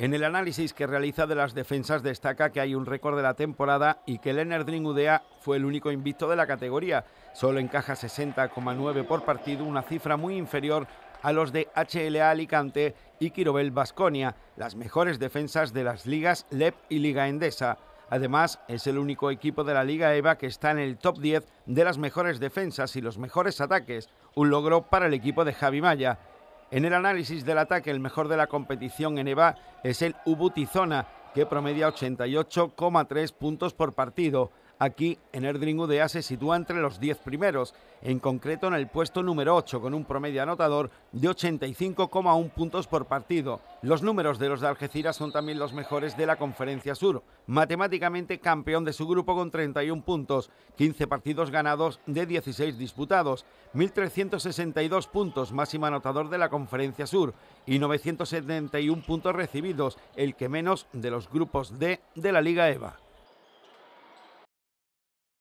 En el análisis que realiza de las defensas destaca que hay un récord de la temporada y que Leonard Udea fue el único invicto de la categoría. Solo encaja 60,9 por partido, una cifra muy inferior a los de HLA Alicante y Quirobel Basconia, las mejores defensas de las ligas LEP y Liga Endesa. Además, es el único equipo de la Liga EVA que está en el top 10 de las mejores defensas y los mejores ataques, un logro para el equipo de Javi Maya. En el análisis del ataque, el mejor de la competición en EVA es el Ubutizona, que promedia 88,3 puntos por partido. Aquí, en Erdring UDA se sitúa entre los 10 primeros, en concreto en el puesto número 8, con un promedio anotador de 85,1 puntos por partido. Los números de los de Algeciras son también los mejores de la Conferencia Sur, matemáticamente campeón de su grupo con 31 puntos, 15 partidos ganados de 16 disputados, 1.362 puntos máximo anotador de la Conferencia Sur y 971 puntos recibidos, el que menos de los grupos D de la Liga EVA.